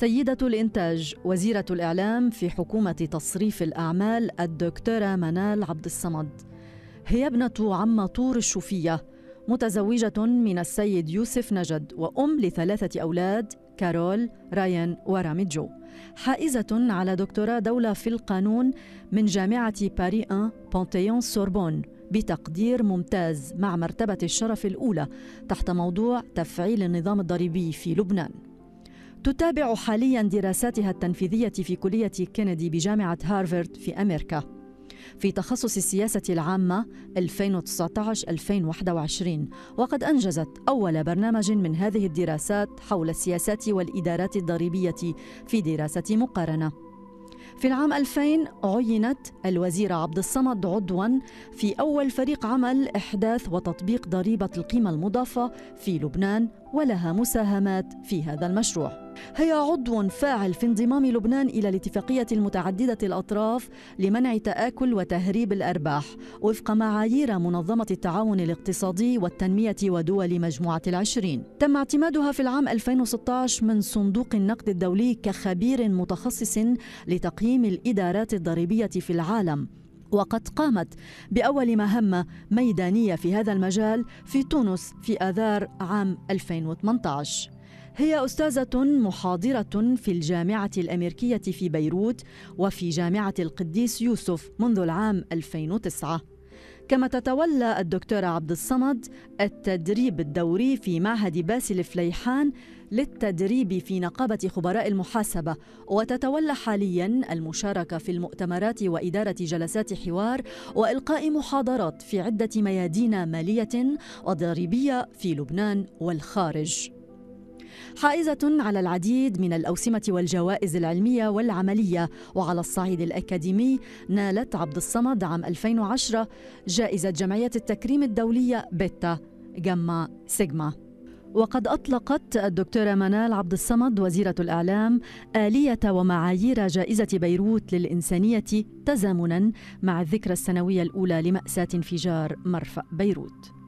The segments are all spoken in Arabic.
سيدة الإنتاج وزيرة الإعلام في حكومة تصريف الأعمال الدكتورة منال عبد الصمد هي ابنة عم طور الشوفية متزوجة من السيد يوسف نجد وأم لثلاثة أولاد كارول، رايان وراميجو جو حائزة على دكتوراه دولة في القانون من جامعة باري 1 بانتيون سوربون بتقدير ممتاز مع مرتبة الشرف الأولى تحت موضوع تفعيل النظام الضريبي في لبنان تتابع حاليا دراساتها التنفيذية في كلية كينيدي بجامعة هارفارد في أمريكا في تخصص السياسة العامة 2019-2021 وقد أنجزت أول برنامج من هذه الدراسات حول السياسات والإدارات الضريبية في دراسة مقارنة في العام 2000 عينت الوزير عبد الصمد عضوا في أول فريق عمل إحداث وتطبيق ضريبة القيمة المضافة في لبنان ولها مساهمات في هذا المشروع هي عضو فاعل في انضمام لبنان إلى الاتفاقية المتعددة الأطراف لمنع تآكل وتهريب الأرباح وفق معايير منظمة التعاون الاقتصادي والتنمية ودول مجموعة العشرين تم اعتمادها في العام 2016 من صندوق النقد الدولي كخبير متخصص لتقييم الإدارات الضريبية في العالم وقد قامت بأول مهمة ميدانية في هذا المجال في تونس في آذار عام 2018 هي أستاذة محاضرة في الجامعة الأمريكية في بيروت وفي جامعة القديس يوسف منذ العام 2009 كما تتولى الدكتورة عبد الصمد التدريب الدوري في معهد باسل فليحان للتدريب في نقابة خبراء المحاسبة وتتولى حاليا المشاركة في المؤتمرات وإدارة جلسات حوار وإلقاء محاضرات في عدة ميادين مالية وضريبية في لبنان والخارج حائزة على العديد من الأوسمة والجوائز العلمية والعملية وعلى الصعيد الأكاديمي نالت عبد الصمد عام 2010 جائزة جمعية التكريم الدولية بيتا جما سيجما وقد أطلقت الدكتورة منال عبد الصمد وزيرة الإعلام آلية ومعايير جائزة بيروت للإنسانية تزامنا مع الذكرى السنوية الأولى لمأساة انفجار مرفأ بيروت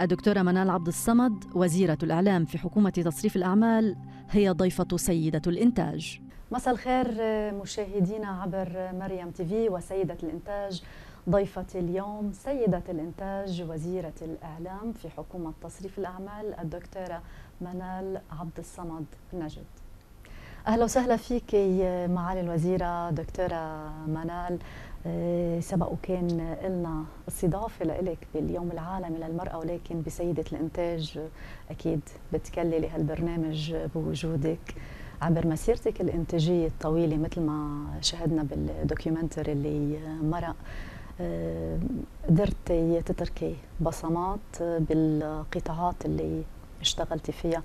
الدكتورة منال عبد الصمد وزيرة الإعلام في حكومة تصريف الأعمال هي ضيفة سيدة الإنتاج مساء الخير آه، مشاهدينا عبر مريم تي في وسيدة الإنتاج ضيفة اليوم سيدة الإنتاج وزيرة الإعلام في حكومة تصريف الأعمال الدكتورة منال عبد الصمد نجد اهلا وسهلا فيك معالي الوزيره دكتوره منال آه، سبق وكان لنا استضافه لك باليوم العالمي للمراه ولكن بسيده الانتاج اكيد بتكلي هالبرنامج بوجودك عبر مسيرتك الانتاجيه الطويله مثل ما شاهدنا بالدوكيومنتري اللي مرق قدرتي آه، تتركي بصمات بالقطاعات اللي اشتغلتي فيها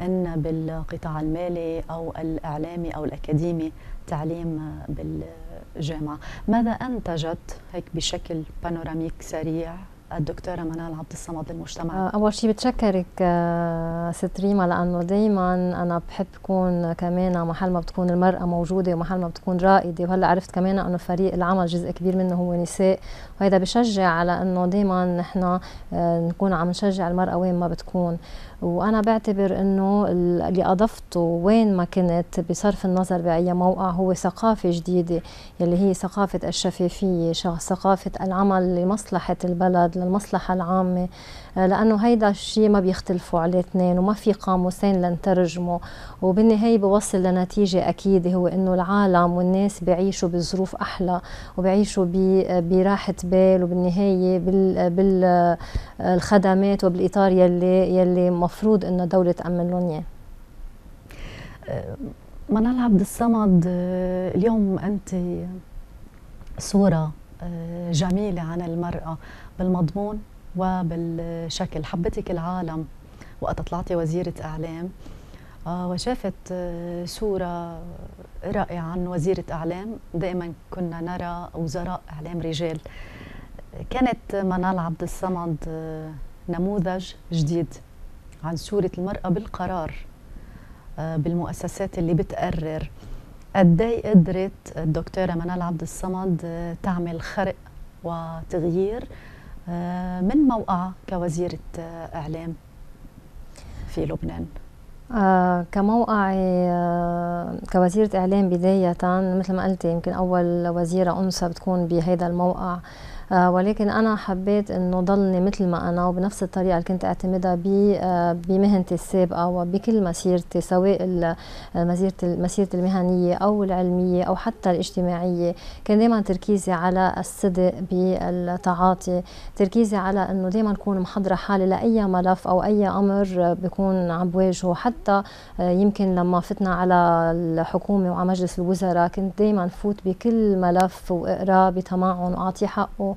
ان بالقطاع المالي او الاعلامي او الاكاديمي تعليم بالجامعه ماذا انتجت هيك بشكل بانوراميك سريع الدكتورة منال عبد الصمد للمجتمع آه، أول شيء بتشكرك آه، ست ريما لأنه دايما أنا بحب كون كمان محل ما بتكون المرأة موجودة ومحل ما بتكون رائدة وهلا عرفت كمان أنه فريق العمل جزء كبير منه هو نساء وهذا بشجع على انه دائما نحن آه، نكون عم نشجع المراه وين ما بتكون وانا بعتبر انه اللي اضفته وين ما كنت بصرف النظر باي موقع هو ثقافه جديده يلي هي ثقافه الشفافيه ثقافه العمل لمصلحه البلد للمصلحه العامه لانه هيدا الشيء ما بيختلفوا عليه اثنين وما في قاموسين لنترجمه وبالنهايه بوصل لنتيجه اكيد هو انه العالم والناس بيعيشوا بظروف احلى وبيعيشوا براحه بال وبالنهايه بالخدمات وبالاطار يلي يلي مفروض انه دوله تامن لهم اياه أه، منال عبد الصمد أه، اليوم انت صوره أه، جميله عن المراه بالمضمون وبالشكل حبتك العالم وقت طلعتي وزيرة إعلام آه، وشافت آه، صورة رائعة عن وزيرة إعلام دائما كنا نرى وزراء إعلام رجال كانت منال عبد الصمد آه، نموذج جديد عن صورة المرأة بالقرار بالمؤسسات اللي بتقرر قد إيه قدرت الدكتوره منال عبد الصمد تعمل خرق وتغيير آه، من موقع كوزيرة آه، إعلام في لبنان؟ آه كموقع آه كوزيرة إعلام بداية مثل ما قلتي يمكن أول وزيرة أنثى بتكون بهيدا الموقع آه، ولكن انا حبيت انه ضلني مثل ما انا وبنفس الطريقه اللي كنت اعتمدها آه، بمهنتي السابقه وبكل مسيرتي سواء آه، مسيرتي المهنيه او العلميه او حتى الاجتماعيه كان دائما تركيزي على الصدق بالتعاطي تركيزي على انه دائما اكون محضره حالي لاي ملف او اي امر بكون عم بواجهه حتى يمكن لما فتنا على الحكومه وعلى مجلس الوزراء كنت دائما فوت بكل ملف واقراه بتمعن واعطيه حقه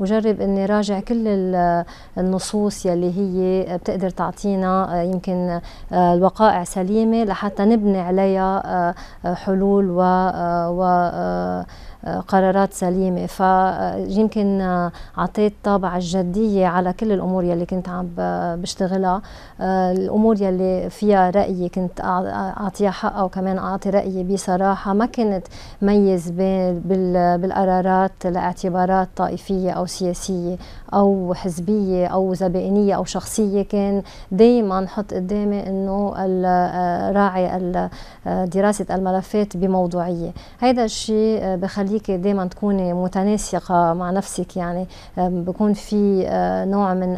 وجرب اني راجع كل النصوص يلي هي بتقدر تعطينا آه، يمكن آه، الوقائع سليمه لحتى نبني عليها آه، حلول و, قرارات سليمة فيمكن عطيت طابع الجدية على كل الأمور يلي كنت عم بشتغلها الأمور يلي فيها رأيي كنت أعطيها حقها وكمان أعطي رأيي بصراحة ما كنت ميز بالقرارات لاعتبارات طائفية أو si... essayer او حزبيه او زبائنيه او شخصيه كان دائما حط قدامي انه آه، راعي آه، دراسه الملفات بموضوعيه هذا الشيء آه، بخليك دائما تكوني متناسقه مع نفسك يعني بكون في نوع من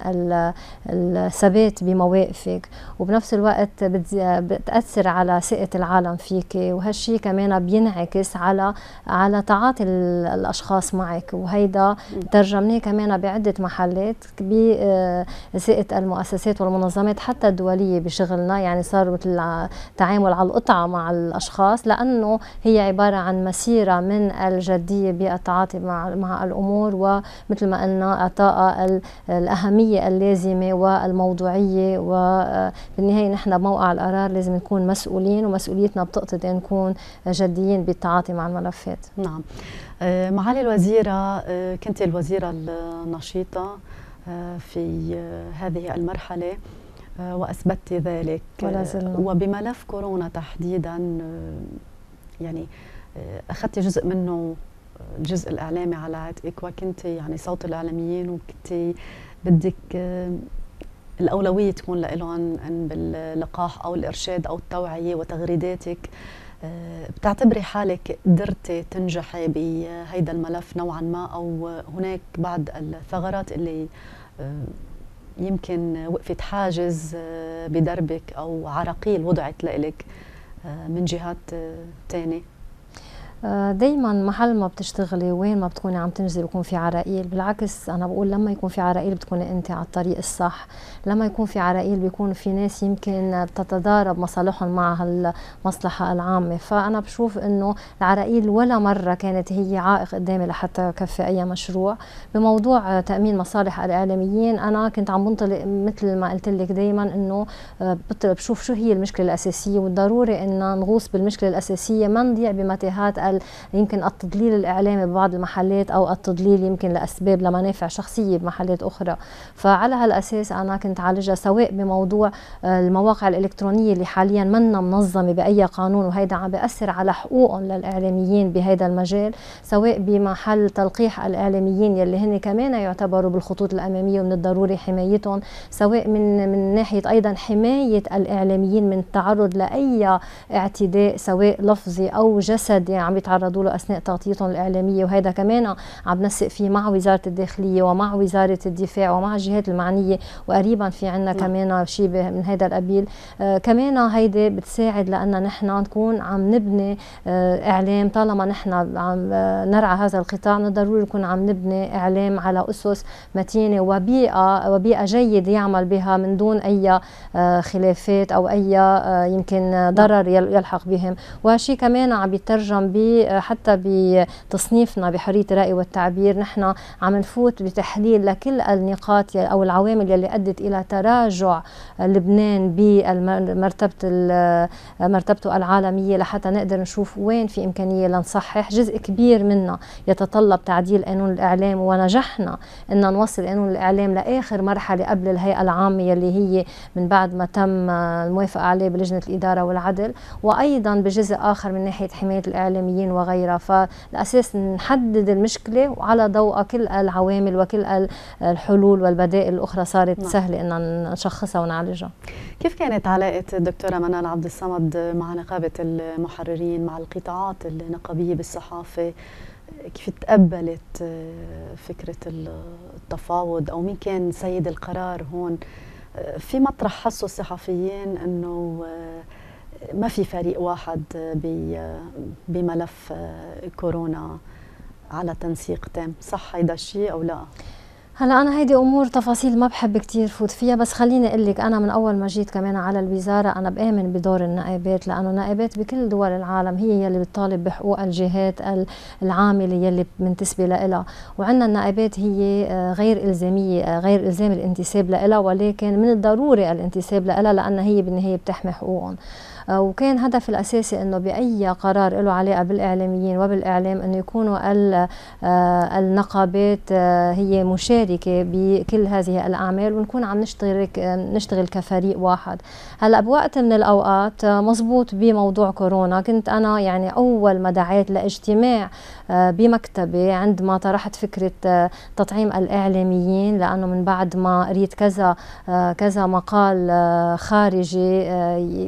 الثبات بمواقفك وبنفس الوقت بتاثر على ثقه العالم فيك وهالشيء كمان بينعكس على على تعاطي الاشخاص معك وهيدا ترجمناه كمان بعده محلات بإساءة آه، المؤسسات والمنظمات حتى الدولية بشغلنا يعني صار مثل تعامل على القطعة مع الأشخاص لأنه هي عبارة عن مسيرة من الجدية بالتعاطي مع, مع الأمور ومثل ما قلنا إعطاء الأهمية اللازمة والموضوعية وبالنهاية آه، نحن بموقع القرار لازم نكون مسؤولين ومسؤوليتنا بتقتضي نكون جديين بالتعاطي مع الملفات نعم آه، معالي الوزيرة آه، كنت الوزيرة النشيطة آه، في هذه المرحلة وأثبت ذلك وبملف كورونا تحديدا يعني أخذت جزء منه الجزء الإعلامي على عاتقك وكنت يعني صوت الإعلاميين وكنت بدك الأولوية تكون لهم بال... باللقاح أو الإرشاد أو التوعية وتغريداتك أه، بتعتبري حالك قدرتي تنجحي بهيدا الملف نوعا ما او هناك بعض الثغرات اللي أه، يمكن وقفت حاجز أه، بدربك او عراقيل وضعت لإلك من جهات تانية دايما محل ما بتشتغلي وين ما بتكوني عم تنجزي بكون في عراقيل بالعكس انا بقول لما يكون في عراقيل بتكوني انت على الطريق الصح لما يكون في عراقيل بيكون في ناس يمكن تتضارب مصالحهم مع هالمصلحه العامه فانا بشوف انه العراقيل ولا مره كانت هي عائق قدامي لحتى كفي اي مشروع بموضوع تامين مصالح الاعلاميين انا كنت عم بنطلق مثل ما قلت لك دايما انه آه، بشوف شو هي المشكله الاساسيه والضروري ان نغوص بالمشكله الاساسيه ما نضيع بمتاهات محل يمكن التضليل الاعلامي ببعض المحلات او التضليل يمكن لاسباب لمنافع شخصيه بمحلات اخرى فعلى هالاساس انا كنت عالجها سواء بموضوع آه، المواقع الالكترونيه اللي حاليا منا منظمه باي قانون وهيدا عم بياثر على حقوقهم للاعلاميين بهذا المجال سواء بمحل تلقيح الاعلاميين يلي هن كمان يعتبروا بالخطوط الاماميه ومن الضروري حمايتهم سواء من من ناحيه ايضا حمايه الاعلاميين من التعرض لاي اعتداء سواء لفظي او جسدي عم بيتعرضوا له اثناء تغطيتهم الاعلاميه وهذا كمان عم نسق فيه مع وزاره الداخليه ومع وزاره الدفاع ومع الجهات المعنيه وقريبا في عندنا نعم. كمان شيء من هذا القبيل آه، كمان هيدي بتساعد لأن نحن نكون عم نبني آه، اعلام طالما نحن عم آه، نرعى هذا القطاع ضروري نكون عم نبني اعلام على اسس متينه وبيئه وبيئه جيد يعمل بها من دون اي خلافات او اي يمكن نعم. ضرر يلحق بهم وشيء كمان عم يترجم ب حتى بتصنيفنا بحريه الراي والتعبير نحن عم نفوت بتحليل لكل النقاط او العوامل يلي ادت الى تراجع لبنان بمرتبه مرتبته العالميه لحتى نقدر نشوف وين في امكانيه لنصحح جزء كبير منها يتطلب تعديل قانون الاعلام ونجحنا ان نوصل قانون الاعلام لاخر مرحله قبل الهيئه العامه يلي هي من بعد ما تم الموافقه عليه بلجنه الاداره والعدل وايضا بجزء اخر من ناحيه حمايه الاعلاميين التمرين وغيرها فالأساس نحدد المشكلة وعلى ضوء كل العوامل وكل الحلول والبدائل الأخرى صارت نعم. سهلة إن نشخصها ونعالجها كيف كانت علاقة الدكتورة منال عبد الصمد مع نقابة المحررين مع القطاعات النقابية بالصحافة كيف تقبلت آه، فكرة التفاوض أو مين كان سيد القرار هون آه، في مطرح حسوا الصحفيين أنه آه، ما في فريق واحد بملف آه، كورونا على تنسيق تام صح هيدا الشيء او لا هلا انا هيدي امور تفاصيل ما بحب كثير فوت فيها بس خليني اقول لك انا من اول ما جيت كمان على الوزاره انا بامن بدور النائبات لانه النائبات بكل دول العالم هي يلي بتطالب بحقوق الجهات العامله يلي منتسبه لها وعندنا النائبات هي آه، غير الزاميه آه، غير الزام الانتساب لها ولكن من الضروري الانتساب لها لان هي بالنهايه بتحمي حقوقهم آه، وكان هدف الأساسي أنه بأي قرار له علاقة بالإعلاميين وبالإعلام أنه يكونوا آه، النقابات آه، هي مشاركة بكل هذه الأعمال ونكون عم نشترك نشتغل كفريق واحد هلا بوقت من الأوقات مزبوط بموضوع كورونا كنت أنا يعني أول ما دعيت لاجتماع بمكتبي عندما طرحت فكرة آه، تطعيم الإعلاميين لأنه من بعد ما قريت كذا آه، كذا مقال آه، خارجي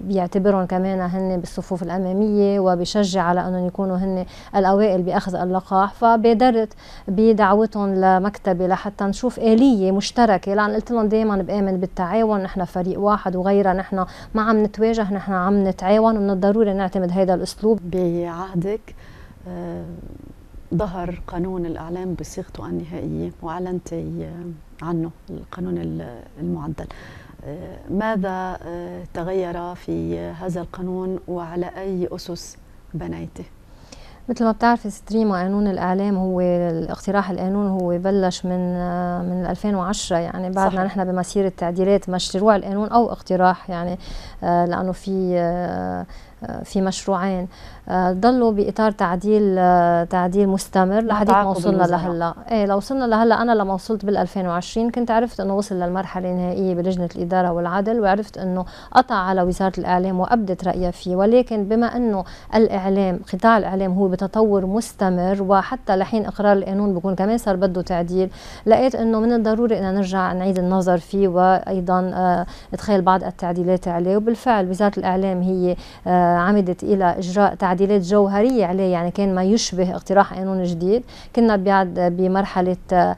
بيعتبرهم كمان هن بالصفوف الأمامية وبشجع على أنهم يكونوا هن الأوائل بأخذ اللقاح فبادرت بدعوتهم لمكتبي لحتى نشوف آلية مشتركة لأن قلت لهم دائما بآمن بالتعاون نحن فريق واحد وغيرها نحن ما عم نتواجه نحن عم نتعاون ومن الضروري نعتمد هذا الأسلوب بعهدك ظهر قانون الإعلام بصيغته النهائية وأعلنت آه، عنه القانون المعدل آه، ماذا آه، تغير في هذا القانون وعلى أي أسس بنيته؟ مثل ما بتعرفي ستريم قانون الاعلام هو اقتراح القانون هو بلش من من 2010 يعني بعدنا نحن بمسيره تعديلات مشروع القانون او اقتراح يعني لانه في آه، في مشروعين آه، ضلوا باطار تعديل آه، تعديل مستمر لحد ما وصلنا لهلا ايه لو وصلنا لهلا انا لما وصلت بال 2020 كنت عرفت انه وصل للمرحله النهائيه بلجنه الاداره والعدل وعرفت انه قطع على وزاره الاعلام وابدت رايها فيه ولكن بما انه الاعلام قطاع الاعلام هو بتطور مستمر وحتى لحين اقرار القانون بكون كمان صار بده تعديل لقيت انه من الضروري ان نرجع نعيد النظر فيه وايضا ادخال بعض التعديلات عليه وبالفعل وزاره الاعلام هي عمدت إلى إجراء تعديلات جوهرية عليه يعني كان ما يشبه اقتراح قانون جديد كنا بعد بمرحلة آه،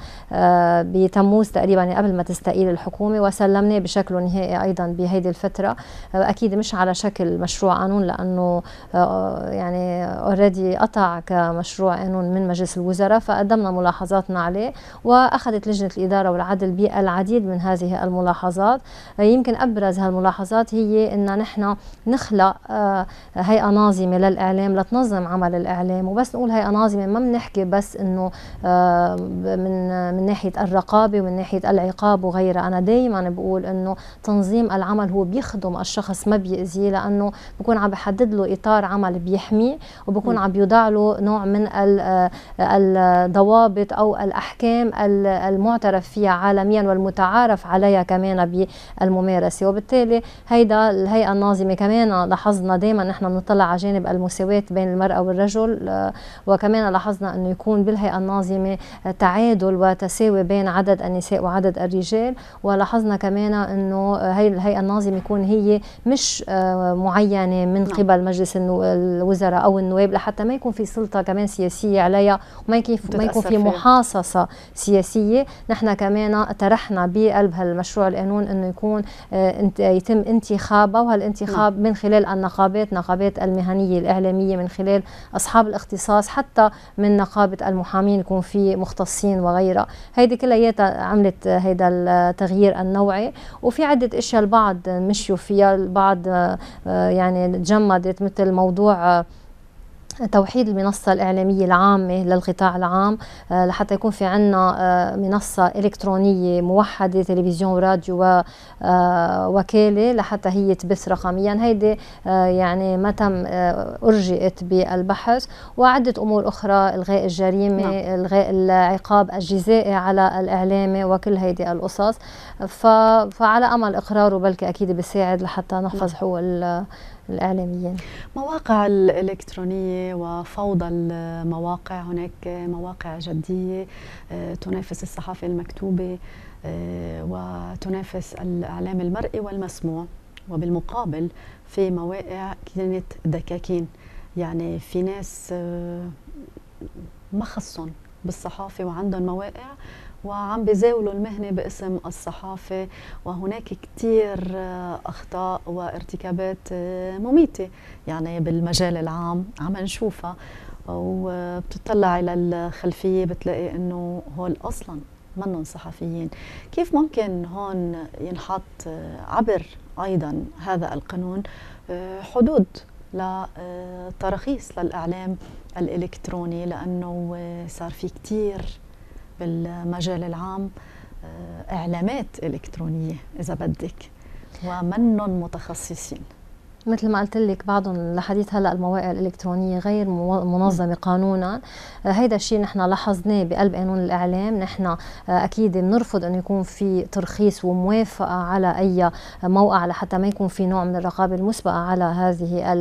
بتموز تقريبا قبل ما تستقيل الحكومة وسلمناه بشكله نهائي أيضا بهيدي الفترة أكيد مش على شكل مشروع قانون لأنه آه، يعني اوريدي قطع كمشروع قانون من مجلس الوزراء فقدمنا ملاحظاتنا عليه واخذت لجنه الاداره والعدل بالعديد من هذه الملاحظات يمكن ابرز هالملاحظات هي ان نحن نخلق آه، هيئه ناظمه للاعلام لتنظم عمل الاعلام وبس نقول هيئه ناظمه ما بنحكي بس انه آه، من من ناحيه الرقابه ومن ناحيه العقاب وغيرها انا دائما بقول انه تنظيم العمل هو بيخدم الشخص ما بيأذيه لانه بكون عم بحدد له اطار عمل بيحميه وبكون عم بيوضع له نوع من آه، الضوابط او الاحكام المعترف فيها عالميا والمتعارف عليها كمان بالممارسه وبالتالي هيدا الهيئه الناظمه كمان لاحظنا دائما نحن بنطلع على جانب المساواة بين المرأة والرجل آه، وكمان لاحظنا أنه يكون بالهيئة الناظمة تعادل وتساوي بين عدد النساء وعدد الرجال ولاحظنا كمان أنه هي الهيئة الناظمة يكون هي مش آه، معينة من نعم. قبل مجلس الوزراء أو النواب لحتى ما يكون في سلطة كمان سياسية عليها وما ما يكون في محاصصة سياسية نحن كمان طرحنا بقلب هالمشروع القانون أنه يكون آه، يتم انتخابها وهالانتخاب نعم. من خلال النقابة نقابات نقابات المهنية الإعلامية من خلال أصحاب الاختصاص حتى من نقابة المحامين يكون في مختصين وغيرها هيدي كلياتها عملت هيدا التغيير النوعي وفي عدة أشياء البعض مشيوا فيها البعض آه، يعني تجمدت مثل موضوع آه، توحيد المنصة الإعلامية العامة للقطاع العام آه، لحتى يكون في عنا آه، منصة إلكترونية موحدة تلفزيون وراديو ووكالة آه، لحتى هي تبث رقميا هيدي يعني ما تم أرجئت بالبحث وعدة أمور أخرى إلغاء الجريمة نعم. إلغاء العقاب الجزائي على الإعلامي وكل هيدي القصص فعلى أمل إقراره بلكي أكيد بيساعد لحتى نحفظ نعم. حقوق الإعلاميين مواقع الإلكترونية وفوضى المواقع هناك مواقع جدية آه، تنافس الصحافة المكتوبة آه، وتنافس الإعلام المرئي والمسموع وبالمقابل في مواقع كانت دكاكين يعني في ناس آه، ما خصهم بالصحافة وعندهم مواقع وعم بيزاولوا المهنة باسم الصحافة وهناك كتير آه، أخطاء وارتكابات آه، مميتة يعني بالمجال العام عم نشوفها وبتطلعي للخلفية بتلاقي أنه هول أصلاً منهم صحفيين كيف ممكن هون ينحط آه، عبر أيضا هذا القانون حدود لتراخيص للإعلام الإلكتروني لأنه صار في كتير بالمجال العام آه، اعلامات الكترونيه اذا بدك ومنهم متخصصين مثل ما قلت لك بعضهم لحديث هلا المواقع الالكترونيه غير منظمه قانونا آه، هيدا الشيء نحن لاحظناه بقلب قانون الاعلام نحن آه، اكيد بنرفض انه يكون في ترخيص وموافقه على اي موقع لحتى ما يكون في نوع من الرقابه المسبقه على هذه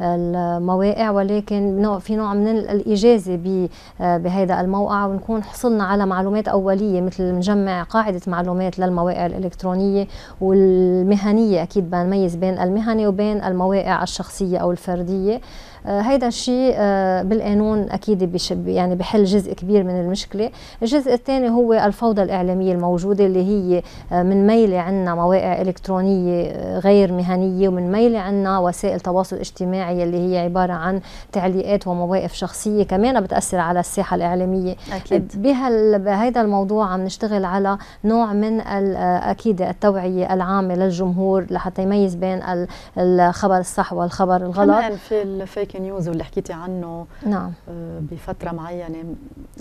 المواقع ولكن في نوع من الاجازه آه، بهذا الموقع ونكون حصلنا على معلومات اوليه مثل نجمع قاعده معلومات للمواقع الالكترونيه والمهنيه اكيد بنميز بين المهني وبين من المواقع الشخصية أو الفردية آه، هيدا الشيء آه، بالقانون أكيد يعني بحل جزء كبير من المشكلة الجزء الثاني هو الفوضى الإعلامية الموجودة اللي هي آه، من ميلة عنا مواقع إلكترونية غير مهنية ومن ميلة عنا وسائل تواصل اجتماعي اللي هي عبارة عن تعليقات ومواقف شخصية كمان بتأثر على الساحة الإعلامية أكيد بهيدا الموضوع عم نشتغل على نوع من أكيد التوعية العامة للجمهور لحتى يميز بين الخبر الصح والخبر الغلط كمان في الفيك نيوز واللي حكيتي عنه نعم آه، بفتره معينه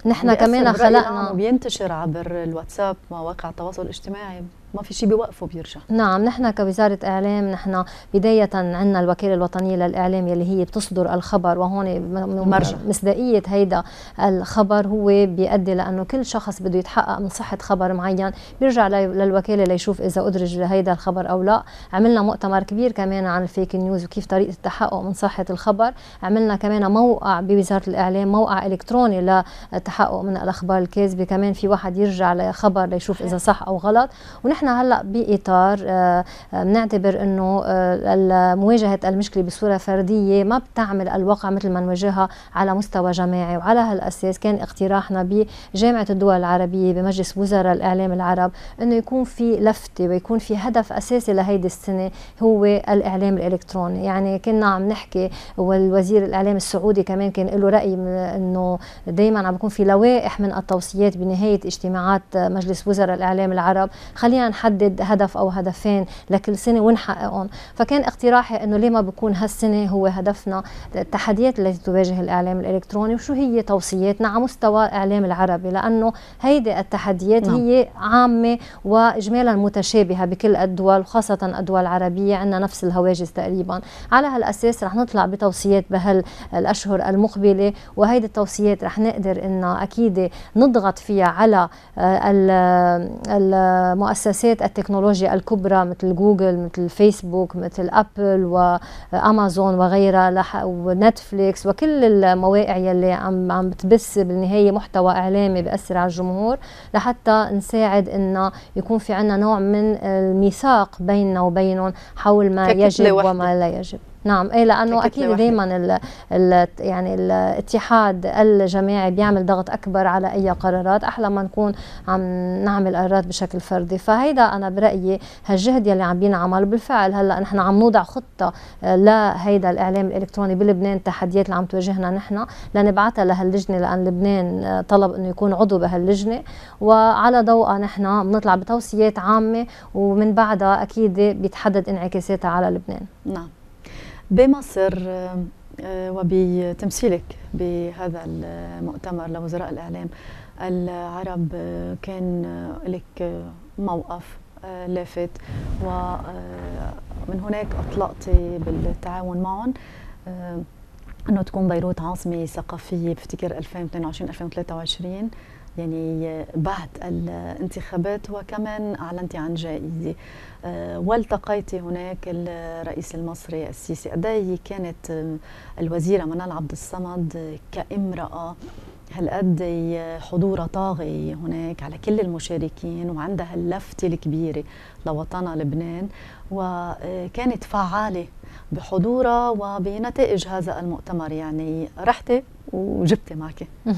نحن كمان خلقنا بينتشر عبر الواتساب مواقع التواصل الاجتماعي ما في شيء بيوقفه بيرجع نعم نحن كوزاره اعلام نحن بدايه عندنا الوكاله الوطنيه للاعلام يلي هي بتصدر الخبر وهون مرجع مصداقيه هيدا الخبر هو بيؤدي لانه كل شخص بده يتحقق من صحه خبر معين بيرجع للوكاله ليشوف اذا ادرج هيدا الخبر او لا عملنا مؤتمر كبير كمان عن الفيك نيوز وكيف طريقه التحقق من صحه الخبر عملنا كمان موقع بوزاره الاعلام موقع الكتروني للتحقق من الاخبار الكاذبه كمان في واحد يرجع لخبر ليشوف اذا صح او غلط ونحن نحن هلا باطار بنعتبر آه، آه، انه آه، مواجهه المشكله بصوره فرديه ما بتعمل الواقع مثل ما نواجهها على مستوى جماعي وعلى هالاساس كان اقتراحنا بجامعه الدول العربيه بمجلس وزراء الاعلام العرب انه يكون في لفته ويكون في هدف اساسي لهيدي السنه هو الاعلام الالكتروني يعني كنا عم نحكي والوزير الاعلام السعودي كمان كان له راي انه دائما عم بكون في لوائح من التوصيات بنهايه اجتماعات مجلس وزراء الاعلام العرب خلينا نحدد هدف او هدفين لكل سنه ونحققهم فكان اقتراحي انه ليه ما بكون هالسنه هو هدفنا التحديات التي تواجه الاعلام الالكتروني وشو هي توصياتنا على مستوى الاعلام العربي لانه هيدي التحديات نعم. هي عامه واجمالا متشابهه بكل الدول وخاصه الدول العربيه عندنا نفس الهواجس تقريبا على هالاساس رح نطلع بتوصيات بهالاشهر المقبله وهيدي التوصيات رح نقدر ان اكيد نضغط فيها على المؤسسات مؤسسات التكنولوجيا الكبرى مثل جوجل مثل فيسبوك مثل أبل وأمازون وغيرها ونتفليكس وكل المواقع يلي عم عم بتبث بالنهاية محتوى إعلامي بأسرع على الجمهور لحتى نساعد إنه يكون في عندنا نوع من الميثاق بيننا وبينهم حول ما يجب وما لا يجب نعم إيه لانه اكيد دائما يعني الاتحاد الجماعي بيعمل ضغط اكبر على اي قرارات احلى ما نكون عم نعمل قرارات بشكل فردي فهيدا انا برايي هالجهد يلي عم بينعمل بالفعل هلا نحن عم نوضع خطه لهيدا الاعلام الالكتروني بلبنان التحديات اللي عم تواجهنا نحن لنبعثها لهاللجنه لان لبنان طلب انه يكون عضو بهاللجنه وعلى ضوءها نحن بنطلع بتوصيات عامه ومن بعدها اكيد بيتحدد انعكاساتها على لبنان نعم بمصر آه، وبتمثيلك بهذا المؤتمر لوزراء الإعلام العرب آه، كان آه، لك موقف لافت ومن هناك أطلقتي بالتعاون معهم أنه تكون بيروت عاصمة ثقافية بفتكر 2022-2023 يعني بعد الانتخابات وكمان أعلنت عن جائزة آه، والتقيت هناك الرئيس المصري السيسي أداي كانت آه، الوزيرة منال عبد الصمد كامرأة هالقد حضورها طاغي هناك على كل المشاركين وعندها اللفتة الكبيرة لوطنها لبنان وكانت فعالة بحضورها وبنتائج هذا المؤتمر يعني رحتي وجبتي معك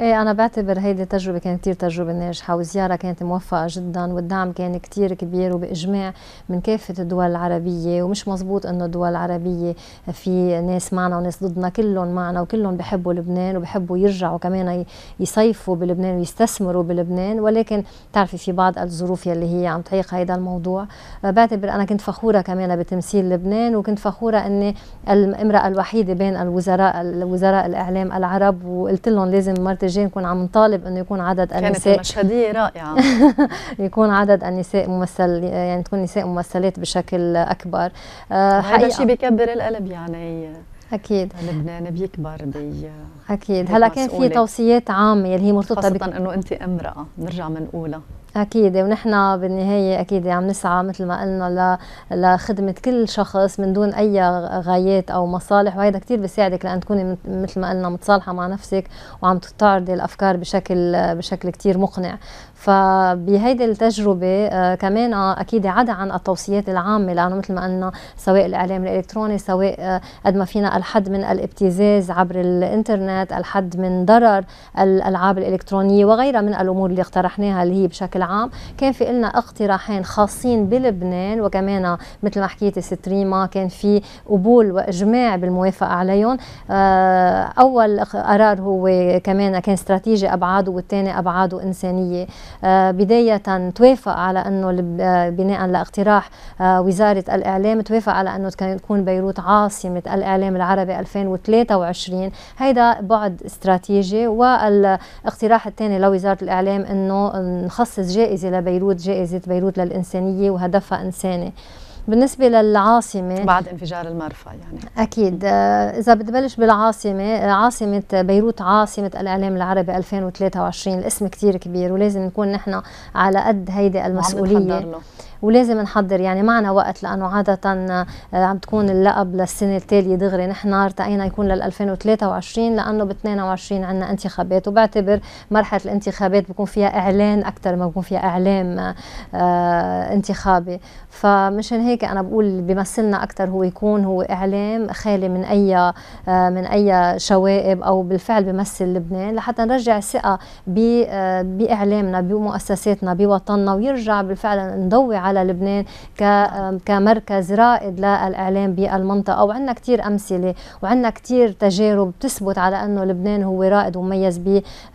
ايه انا بعتبر هيدي التجربه كانت كثير تجربه ناجحه والزياره كانت موفقه جدا والدعم كان كثير كبير وباجماع من كافه الدول العربيه ومش مزبوط انه الدول العربيه في ناس معنا وناس ضدنا كلهم معنا وكلهم بحبوا لبنان وبحبوا يرجعوا كمان يصيفوا بلبنان ويستثمروا بلبنان ولكن تعرفي في بعض الظروف يلي هي عم تعيق هيدا الموضوع آه، بعتبر انا كنت فخوره كمان بتمثيل لبنان لبنان وكنت فخوره اني المراه الوحيده بين الوزراء الوزراء الاعلام العرب وقلت لهم لازم المره الجايه نكون عم نطالب انه يكون عدد النساء كانت المشهديه رائعه يكون عدد النساء ممثل يعني تكون نساء ممثلات بشكل اكبر آه، هذا الشيء بكبر القلب يعني اكيد لبنان بيكبر بي اكيد هلا كان في توصيات عامه اللي هي مرتبطه خاصه بك... انه انت امراه بنرجع بنقولها أكيد ونحن بالنهاية أكيد عم نسعى مثل ما قلنا ل... لخدمة كل شخص من دون أي غايات أو مصالح وهذا كثير بيساعدك لأن تكوني مثل ما قلنا متصالحة مع نفسك وعم تعرضي الأفكار بشكل بشكل كثير مقنع فبهيدي التجربه آه، كمان آه، اكيد عدا عن التوصيات العامه لانه مثل ما قلنا سواء الاعلام الالكتروني سواء آه، قد ما فينا الحد من الابتزاز عبر الانترنت الحد من ضرر الالعاب الالكترونيه وغيرها من الامور اللي اقترحناها اللي هي بشكل عام كان في لنا اقتراحين خاصين بلبنان وكمان مثل ما حكيتي ستريما كان في قبول واجماع بالموافقه عليهم اول قرار هو كمان كان استراتيجي ابعاده والثاني ابعاده انسانيه آه، بداية توافق على أنه آه، بناء لاقتراح آه، وزارة الإعلام توافق على أنه تكون بيروت عاصمة الإعلام العربي 2023 هيدا بعد استراتيجي والاقتراح الثاني لوزارة الإعلام أنه نخصص جائزة لبيروت جائزة بيروت للإنسانية وهدفها إنساني بالنسبة للعاصمة بعد انفجار المرفأ يعني أكيد آه، إذا بتبلش بالعاصمة آه، عاصمة بيروت عاصمة الإعلام العربي 2023 الاسم كتير كبير ولازم نكون نحن على قد هيدي المسؤولية ولازم نحضر يعني معنا وقت لانه عاده آه، عم تكون اللقب للسنه التاليه دغري نحن ارتقينا يكون لل 2023 لانه ب 22 عندنا انتخابات وبعتبر مرحله الانتخابات بكون فيها اعلان اكثر ما بكون فيها اعلام آه، آه، انتخابي فمشان هيك انا بقول بيمثلنا اكثر هو يكون هو اعلام خالي من اي من اي شوائب او بالفعل بيمثل لبنان لحتى نرجع الثقه باعلامنا بمؤسساتنا بوطننا ويرجع بالفعل نضوي على على لبنان كمركز رائد للاعلام بالمنطقه وعندنا كثير امثله وعندنا كثير تجارب تثبت على انه لبنان هو رائد ومميز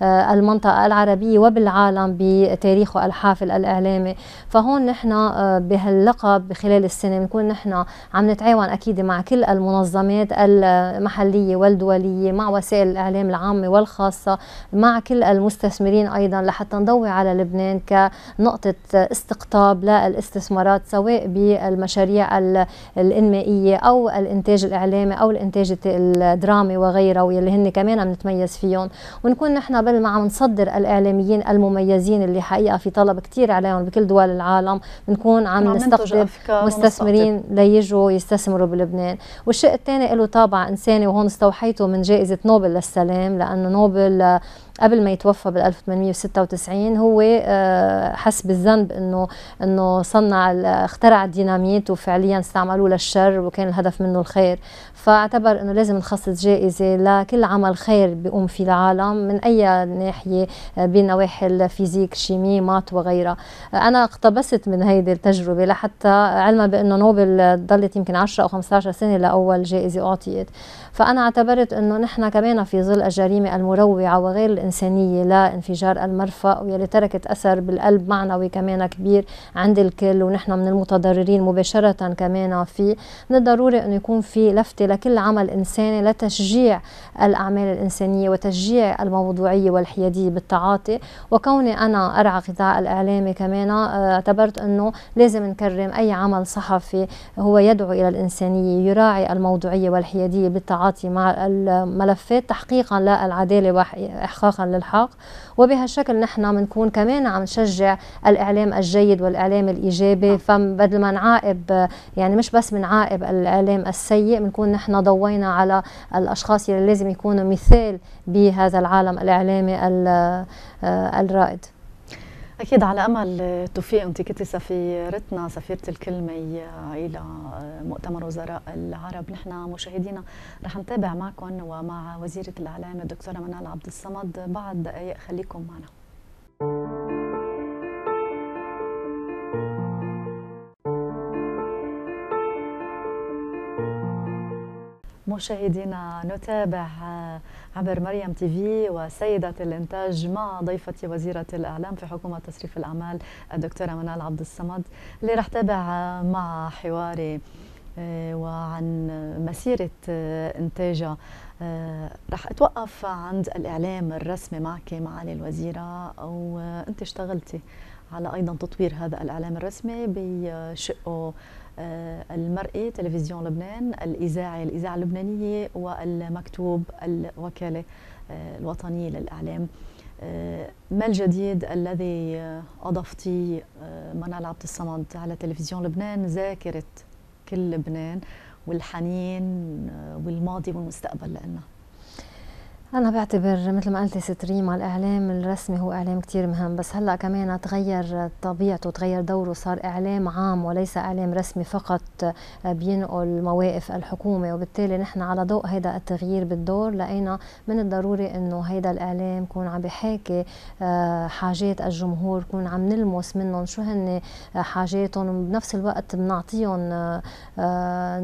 بالمنطقه العربيه وبالعالم بتاريخه الحافل الاعلامي فهون نحن آه، بهاللقب خلال السنه بنكون نحن عم نتعاون اكيد مع كل المنظمات المحليه والدوليه مع وسائل الاعلام العامه والخاصه مع كل المستثمرين ايضا لحتى نضوي على لبنان كنقطه استقطاب للاستثمار الاستثمارات سواء بالمشاريع الانمائيه او الانتاج الاعلامي او الانتاج الدرامي وغيره واللي هن كمان عم نتميز فيهم ونكون نحن بل ما عم نصدر الاعلاميين المميزين اللي حقيقه في طلب كثير عليهم بكل دول العالم بنكون عم, عم نستقطب مستثمرين ليجوا يستثمروا بلبنان والشيء الثاني له طابع انساني وهون استوحيته من جائزه نوبل للسلام لانه نوبل قبل ما يتوفى بال 1896 هو آه، حس بالذنب انه انه صنع اخترع الديناميت وفعليا استعملوه للشر وكان الهدف منه الخير فاعتبر انه لازم نخصص جائزه لكل عمل خير بيقوم فيه العالم من اي ناحيه آه، بنواحي الفيزيك شيمي مات وغيرها آه، انا اقتبست من هيدي التجربه لحتى علما بانه نوبل ضلت يمكن 10 او 15 سنه لاول جائزه اعطيت فانا اعتبرت انه نحن كمان في ظل الجريمه المروعه وغير إنسانية لانفجار المرفأ ويلي تركت أثر بالقلب معنوي كمان كبير عند الكل ونحن من المتضررين مباشرة كمان فيه من الضروري أنه يكون في لفتة لكل عمل إنساني لتشجيع الأعمال الإنسانية وتشجيع الموضوعية والحيادية بالتعاطي وكوني أنا أرعى قطاع الإعلامي كمان آه، اعتبرت أنه لازم نكرم أي عمل صحفي هو يدعو إلى الإنسانية يراعي الموضوعية والحيادية بالتعاطي مع الملفات تحقيقا للعدالة وإحقاق وفقا للحق وبهالشكل نحن بنكون كمان عم نشجع الاعلام الجيد والاعلام الايجابي نعم. فبدل ما نعاقب يعني مش بس بنعاقب الاعلام السيء بنكون نحن ضوينا على الاشخاص اللي لازم يكونوا مثال بهذا العالم الاعلامي آه، الرائد اكيد على امل توفيق انت كنت سفيرتنا سفيره الكلمه الى مؤتمر وزراء العرب نحن مشاهدينا رح نتابع معكم ومع وزيره الاعلام الدكتوره منال عبد الصمد بعد دقائق خليكم معنا مشاهدينا نتابع عبر مريم تي في وسيدة الإنتاج مع ضيفتي وزيرة الإعلام في حكومة تصريف الأعمال الدكتورة منال عبد الصمد اللي راح تابع مع حواري آه، وعن مسيرة آه، إنتاجها آه، راح أتوقف عند الإعلام الرسمي معك معالي الوزيرة وأنت اشتغلتي على أيضا تطوير هذا الإعلام الرسمي بشقه آه، المرئي تلفزيون لبنان الإذاعي الإذاعة اللبنانية والمكتوب الوكالة آه، الوطنية للإعلام آه، ما الجديد الذي أضفتي منال عبد الصمد على تلفزيون لبنان ذاكرة كل لبنان والحنين والماضي والمستقبل لنا أنا بعتبر مثل ما قلتي ستريم على الإعلام الرسمي هو إعلام كتير مهم بس هلأ كمان تغير طبيعته تغير دوره صار إعلام عام وليس إعلام رسمي فقط آه، بينقل مواقف الحكومة وبالتالي نحن على ضوء هذا التغيير بالدور لقينا من الضروري إنه هذا الإعلام يكون عم بحاكي آه، حاجات الجمهور يكون عم نلمس منهم شو هن آه، حاجاتهم وبنفس الوقت بنعطيهم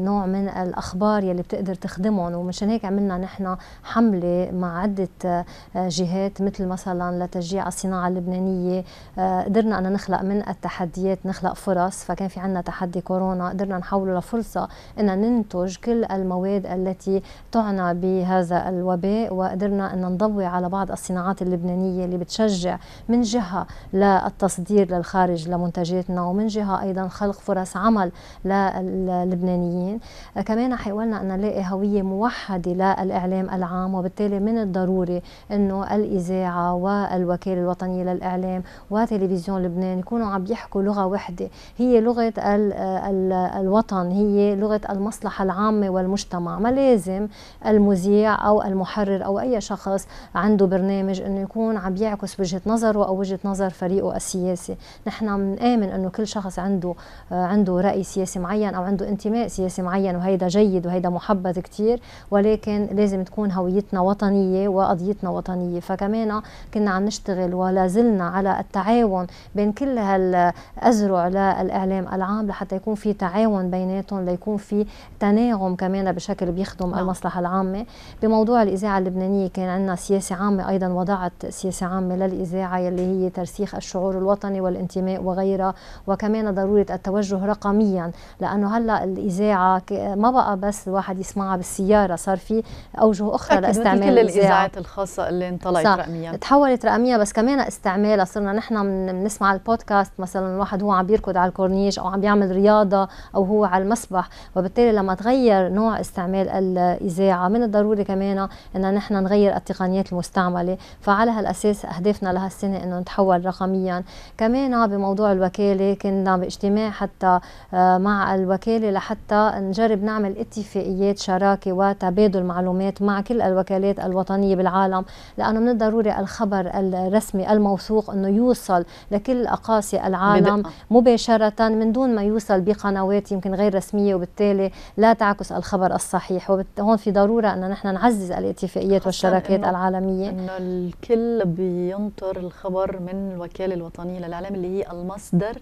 نوع من الأخبار يلي بتقدر تخدمهم ومشان هيك عملنا نحن حملة مع عدة آه، جهات مثل مثلا لتشجيع الصناعة اللبنانية آه، قدرنا أن نخلق من التحديات نخلق فرص فكان في عنا تحدي كورونا قدرنا نحوله لفرصة أن ننتج كل المواد التي تعنى بهذا الوباء وقدرنا أن نضوي على بعض الصناعات اللبنانية اللي بتشجع من جهة للتصدير للخارج لمنتجاتنا ومن جهة أيضا خلق فرص عمل للبنانيين كمان حاولنا أن نلاقي هوية موحدة للإعلام العام وبالتالي من الضروري انه الاذاعه والوكاله الوطنيه للاعلام وتلفزيون لبنان يكونوا عم يحكوا لغه وحده هي لغه الـ الـ الوطن هي لغه المصلحه العامه والمجتمع ما لازم المذيع او المحرر او اي شخص عنده برنامج انه يكون عم يعكس وجهه نظره او وجهه نظر فريقه السياسي نحن بنآمن انه كل شخص عنده عنده راي سياسي معين او عنده انتماء سياسي معين وهيدا جيد وهيدا محبذ كثير ولكن لازم تكون هويتنا وطنيه وطنيه وقضيتنا وطنيه فكمان كنا عم نشتغل ولا زلنا على التعاون بين كل هالازرع للاعلام العام لحتى يكون في تعاون بيناتهم ليكون في تناغم كمان بشكل بيخدم آه. المصلحه العامه بموضوع الاذاعه اللبنانيه كان عندنا سياسه عامه ايضا وضعت سياسه عامه للاذاعه اللي هي ترسيخ الشعور الوطني والانتماء وغيرها وكمان ضروره التوجه رقميا لانه هلا الاذاعه ما بقى بس الواحد يسمعها بالسياره صار في اوجه اخرى لاستعمال الاذاعات الخاصه اللي انطلقت رقميا تحولت رقميا بس كمان استعمالها صرنا نحن بنسمع البودكاست مثلا الواحد هو عم بيركض على الكورنيش او عم بيعمل رياضه او هو على المسبح وبالتالي لما تغير نوع استعمال الاذاعه من الضروري كمان ان نحن نغير التقنيات المستعمله فعلى هالاساس اهدافنا لهالسنه انه نتحول رقميا كمان بموضوع الوكاله كنا باجتماع حتى آه، مع الوكاله لحتى نجرب نعمل اتفاقيات شراكه وتبادل معلومات مع كل الوكالات الوطنيه بالعالم لانه من الضروري الخبر الرسمي الموثوق انه يوصل لكل اقاصي العالم بدقة. مباشره من دون ما يوصل بقنوات يمكن غير رسميه وبالتالي لا تعكس الخبر الصحيح وهون في ضروره ان نحن نعزز الاتفاقيات والشراكات إنه العالميه انه الكل بينطر الخبر من الوكاله الوطنيه للاعلام اللي هي المصدر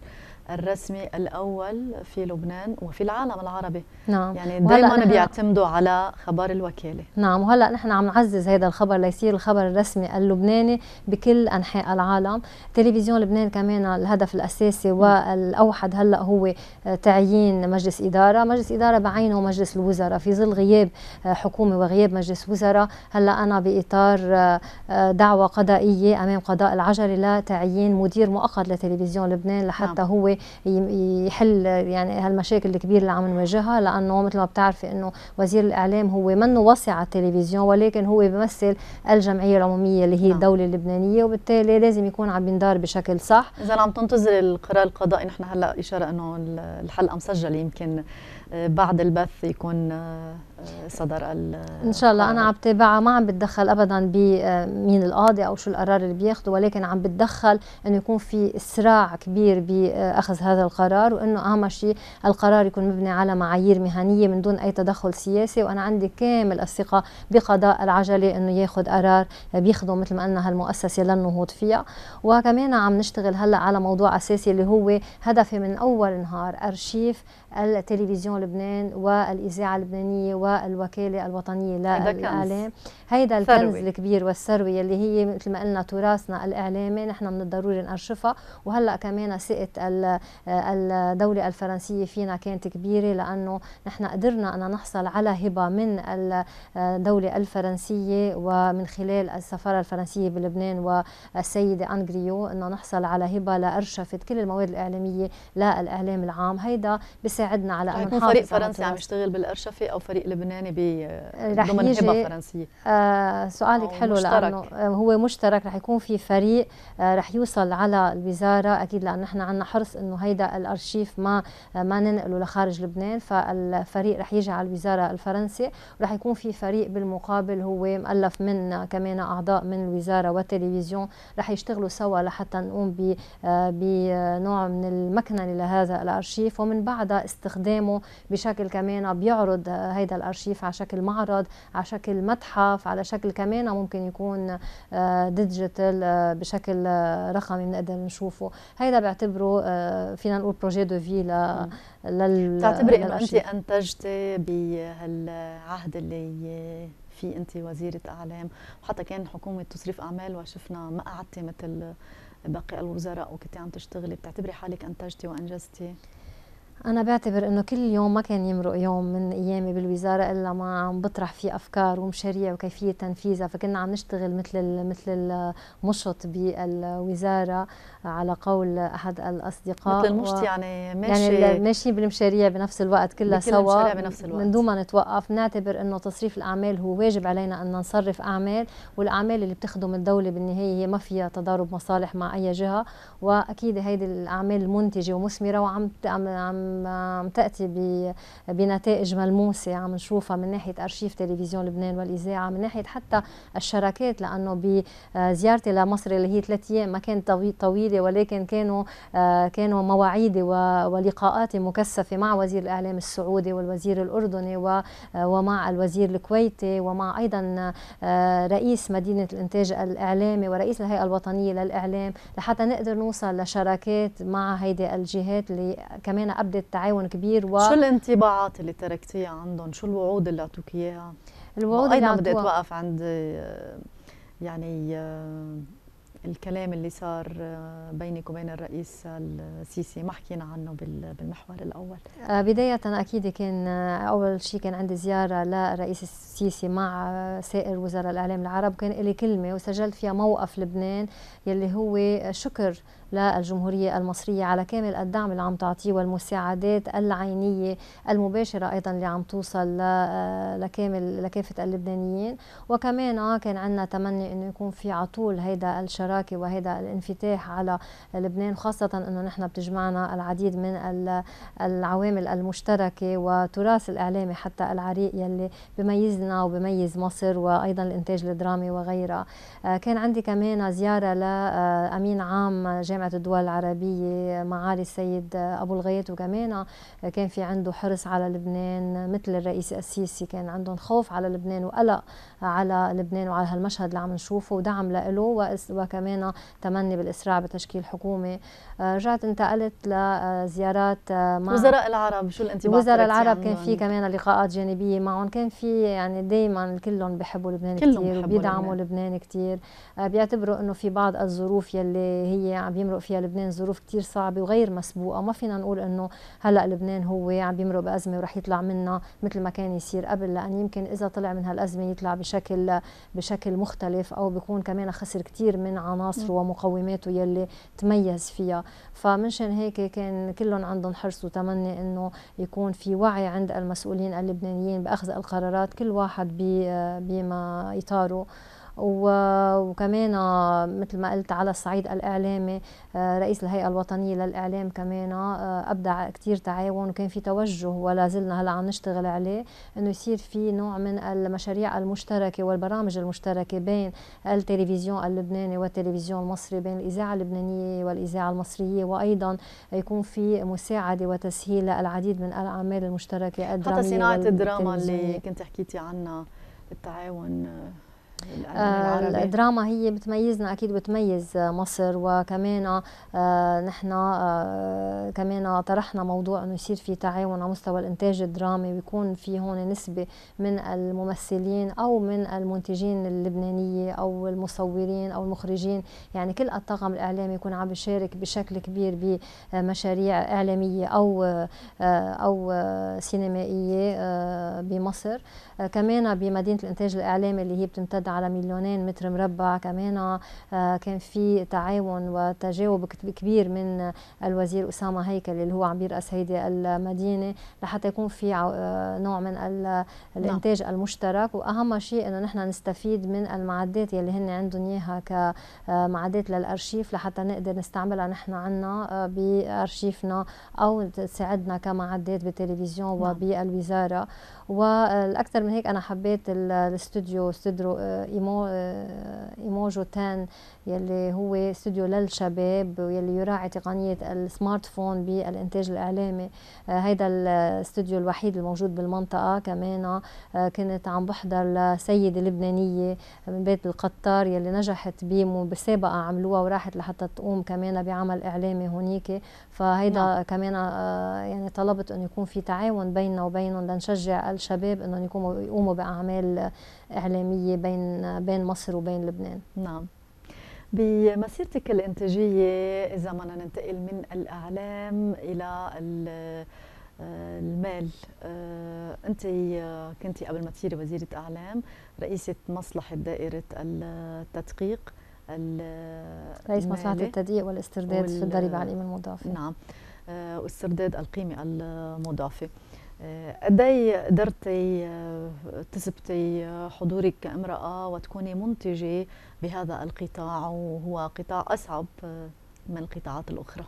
الرسمي الاول في لبنان وفي العالم العربي نعم يعني دائما بيعتمدوا على خبر الوكاله نعم وهلا نحن عم نعزز هذا الخبر ليصير الخبر الرسمي اللبناني بكل انحاء العالم تلفزيون لبنان كمان الهدف الاساسي والاوحد هلا هو تعيين مجلس اداره مجلس اداره بعينه مجلس الوزراء في ظل غياب حكومه وغياب مجلس وزراء هلا انا باطار دعوه قضائيه امام قضاء العجري لتعيين مدير مؤقت لتلفزيون لبنان لحتى نعم. هو يحل يعني هالمشاكل الكبيره اللي عم نواجهها لانه مثل ما بتعرفي انه وزير الاعلام هو منه وصي على التلفزيون ولكن هو بيمثل الجمعيه العموميه اللي هي نعم. الدوله اللبنانيه وبالتالي لازم يكون عم يندار بشكل صح اذا عم تنتظر القرار القضائي نحن هلا اشاره انه الحلقه مسجله يمكن آه، بعد البث يكون آه، صدر ان شاء الله انا عم بتابعها ما عم بتدخل ابدا بمين آه، القاضي او شو القرار اللي بياخده ولكن عم بتدخل انه يكون في اسراع كبير باخذ آه، هذا القرار وانه اهم شيء القرار يكون مبني على معايير مهنيه من دون اي تدخل سياسي وانا عندي كامل الثقه بقضاء العجله انه ياخذ قرار بيخدم مثل ما قلنا هالمؤسسه للنهوض فيها وكمان عم نشتغل هلا على موضوع اساسي اللي هو هدفي من اول نهار ارشيف التلفزيون لبنان والاذاعه اللبنانيه و والوكالة الوطنية للإعلام هيدا الكنز ثروي. الكبير والثروة اللي هي مثل ما قلنا تراثنا الإعلامي نحن من الضروري نأرشفها وهلأ كمان ثقة الدولة الفرنسية فينا كانت كبيرة لأنه نحن قدرنا أن نحصل على هبة من الدولة الفرنسية ومن خلال السفارة الفرنسية بلبنان والسيدة أنغريو أنه نحصل على هبة لأرشفت كل المواد الإعلامية للإعلام العام هيدا بيساعدنا على أن طيب، نحافظ فريق فرنسي عم يشتغل بالأرشفة أو فريق لبناني ضمن هبه فرنسيه آه سؤالك حلو مشترك. لانه آه، هو مشترك رح يكون في فريق آه رح يوصل على الوزاره اكيد لان نحن عندنا حرص انه هيدا الارشيف ما آه، ما ننقله لخارج لبنان فالفريق رح يجي على الوزاره الفرنسي ورح يكون في فريق بالمقابل هو مؤلف من آه، كمان اعضاء من الوزاره والتلفزيون رح يشتغلوا سوا لحتى نقوم ب بنوع من المكنه لهذا الارشيف ومن بعدها استخدامه بشكل كمان بيعرض هيدا الارشيف على شكل معرض على شكل متحف على شكل كمان ممكن يكون ديجيتال آه، آه، بشكل آه، رقمي بنقدر نشوفه هيدا بعتبره فينا نقول بروجي دو في لل بتعتبري انه انت انتجتي بهالعهد اللي في انت وزيره اعلام وحتى كان حكومه تصريف اعمال وشفنا ما قعدتي مثل باقي الوزراء وكنتي عم تشتغلي بتعتبري حالك انتجتي وانجزتي انا بعتبر انه كل يوم ما كان يمرق يوم من ايامي بالوزاره الا ما عم بطرح فيه افكار ومشاريع وكيفيه تنفيذها فكنا عم نشتغل مثل مثل المشط بالوزاره على قول احد الاصدقاء مثل المشط و... يعني, يعني ماشي يعني ماشي بالمشاريع بنفس الوقت كلها سوا بنفس الوقت من دون ما نتوقف نعتبر انه تصريف الاعمال هو واجب علينا ان نصرف اعمال والاعمال اللي بتخدم الدوله بالنهايه هي ما فيها تضارب مصالح مع اي جهه واكيد هيدي الاعمال المنتجه ومثمره وعم عم عم عم تاتي بنتائج ملموسه عم نشوفها من ناحيه ارشيف تلفزيون لبنان والاذاعه من ناحيه حتى الشراكات لانه بزيارتي آه، لمصر اللي هي ثلاث ايام ما كانت طويله ولكن كانوا آه، كانوا مواعيدي ولقاءاتي مكثفه مع وزير الاعلام السعودي والوزير الاردني آه، ومع الوزير الكويتي ومع ايضا رئيس مدينه الانتاج الاعلامي ورئيس الهيئه الوطنيه للاعلام لحتى نقدر نوصل لشراكات مع هيدي الجهات اللي كمان ابدا وعدة تعاون كبير و... شو الانطباعات اللي تركتيها عندهم؟ شو الوعود اللي اعطوك اياها؟ الوعود اللي ايضا بدي اتوقف عند آه، يعني آه، الكلام اللي صار آه، بينك وبين الرئيس السيسي ما حكينا عنه بالمحور الاول بدايه اكيد كان اول شيء كان عندي زياره للرئيس السيسي مع سائر وزراء الاعلام العرب كان لي كلمه وسجلت فيها موقف لبنان يلي هو شكر للجمهورية المصرية على كامل الدعم اللي عم تعطيه والمساعدات العينية المباشرة أيضا اللي عم توصل آه، لكامل لكافة اللبنانيين وكمان آه، كان عندنا تمني أنه يكون في عطول هيدا الشراكة وهيدا الانفتاح على لبنان خاصة أنه نحن بتجمعنا العديد من العوامل المشتركة وتراث الإعلامي حتى العريق يلي بميزنا وبميز مصر وأيضا الإنتاج الدرامي وغيرها آه، كان عندي كمان زيارة لأمين عام جامعة الدول العربيه معالي السيد ابو الغيط وكمان كان في عنده حرص على لبنان مثل الرئيس السيسي كان عندهم خوف على لبنان وقلق على لبنان وعلى هالمشهد اللي عم نشوفه ودعم له وكمان تمني بالاسراع بتشكيل حكومه آه، رجعت انتقلت لزيارات آه، مع وزراء العرب شو الانطباع وزراء العرب كان في كمان لقاءات جانبيه معهم كان في يعني دائما كلهم بحبوا لبنان كثير وبيدعموا لبنان, لبنان آه، بيعتبروا انه في بعض الظروف يلي هي عم يمرق فيها لبنان ظروف كثير صعبه وغير مسبوقه ما فينا نقول انه هلا لبنان هو عم يمرق بازمه ورح يطلع منها مثل ما كان يصير قبل لان يمكن اذا طلع من هالازمه يطلع بشكل بشكل بشكل مختلف او بيكون كمان خسر كثير من عناصره ومقوماته يلي تميز فيها فمنشان هيك كان كلهم عندهم حرص وتمني انه يكون في وعي عند المسؤولين اللبنانيين باخذ القرارات كل واحد بما اطاره وكمان آه، مثل ما قلت على الصعيد الاعلامي آه، رئيس الهيئه الوطنيه للاعلام كمان آه، ابدع كثير تعاون وكان في توجه ولا زلنا هلا عم نشتغل عليه انه يصير في نوع من المشاريع المشتركه والبرامج المشتركه بين التلفزيون اللبناني والتلفزيون المصري بين الاذاعه اللبنانيه والاذاعه المصريه وايضا يكون في مساعده وتسهيل للعديد من الاعمال المشتركه الدراميه حتى صناعه الدراما اللي كنت حكيتي عنها التعاون الدراما هي بتميزنا اكيد بتميز مصر وكمان آه، نحن آه، كمان طرحنا موضوع انه يصير في تعاون على مستوى الانتاج الدرامي ويكون في هون نسبه من الممثلين او من المنتجين اللبنانيه او المصورين او المخرجين يعني كل الطاقم الاعلامي يكون عم بيشارك بشكل كبير بمشاريع اعلاميه او آه، او سينمائيه بمصر كمان بمدينه الانتاج الاعلامي اللي هي بتمتد على مليونين متر مربع كمان آه، كان في تعاون وتجاوب كبير من الوزير أسامة هيكل اللي هو عم يرأس هيدي المدينة لحتى يكون في آه، نوع من نعم. الإنتاج نعم. المشترك وأهم شيء أنه نحن نستفيد من المعدات يلي هن عندهم إياها كمعدات للأرشيف لحتى نقدر نستعملها نحن عنا آه، بأرشيفنا أو تساعدنا كمعدات بالتلفزيون نعم. وبالوزارة والأكثر من هيك أنا حبيت الاستوديو استوديو ايموجو ايمون جوتان يلي هو استوديو للشباب ويلي يراعي تقنيه السمارت فون بالانتاج الاعلامي آه، هيدا الاستوديو الوحيد الموجود بالمنطقه كمان آه، كنت عم بحضر لسيده لبنانيه من بيت القطار يلي نجحت بمسابقه عملوها وراحت لحتى تقوم كمان بعمل اعلامي هونيك فهيدا نعم. كمان آه، يعني طلبت انه يكون في تعاون بيننا وبينهم لنشجع الشباب انهم يقوموا باعمال إعلامية بين بين مصر وبين لبنان نعم بمسيرتك الإنتاجية إذا ما ننتقل من الإعلام إلى آه، المال آه، أنت آه، كنت قبل ما تصيري وزيرة أعلام رئيسة مصلحة دائرة التدقيق رئيس مصلحة التدقيق والاسترداد في الضريبة على القيمة المضافة نعم واسترداد القيمة المضافة قدي قدرتي تثبتي حضورك كامرأة وتكوني منتجة بهذا القطاع وهو قطاع أصعب من القطاعات الأخرى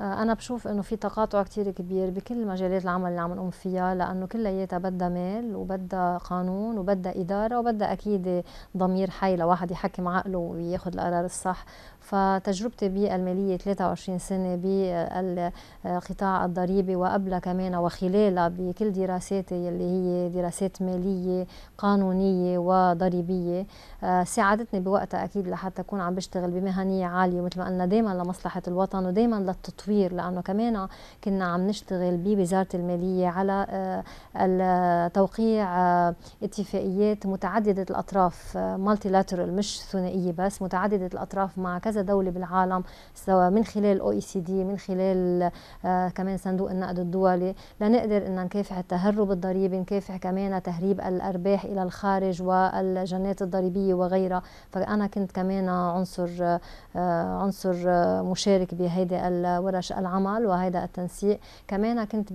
آه، انا بشوف انه في تقاطع كتير كبير بكل مجالات العمل اللي عم نقوم فيها لانه كلياتها بدها مال وبدها قانون وبدها اداره وبدها اكيد ضمير حي لواحد يحكم عقله وياخذ القرار الصح فتجربتي بالماليه 23 سنه بالقطاع الضريبي وقبلها كمان وخلالها بكل دراساتي اللي هي دراسات ماليه قانونيه وضريبيه آه، ساعدتني بوقتها اكيد لحتى اكون عم بشتغل بمهنيه عاليه مثل ما قلنا دائما لمصلحه الوطن ودائما للتطوير التطوير لانه كمان كنا عم نشتغل بوزاره الماليه على آه، توقيع آه، اتفاقيات متعدده الاطراف مالتي آه، لاترال مش ثنائيه بس متعدده الاطراف مع كذا دوله بالعالم سواء من خلال او اي سي دي من خلال كمان صندوق النقد الدولي لنقدر ان نكافح التهرب الضريبي نكافح كمان تهريب الارباح الى الخارج والجنات الضريبيه وغيرها فانا كنت كمان عنصر عنصر مشارك بهيدي الورقه ورش العمل وهيدا التنسيق كمان كنت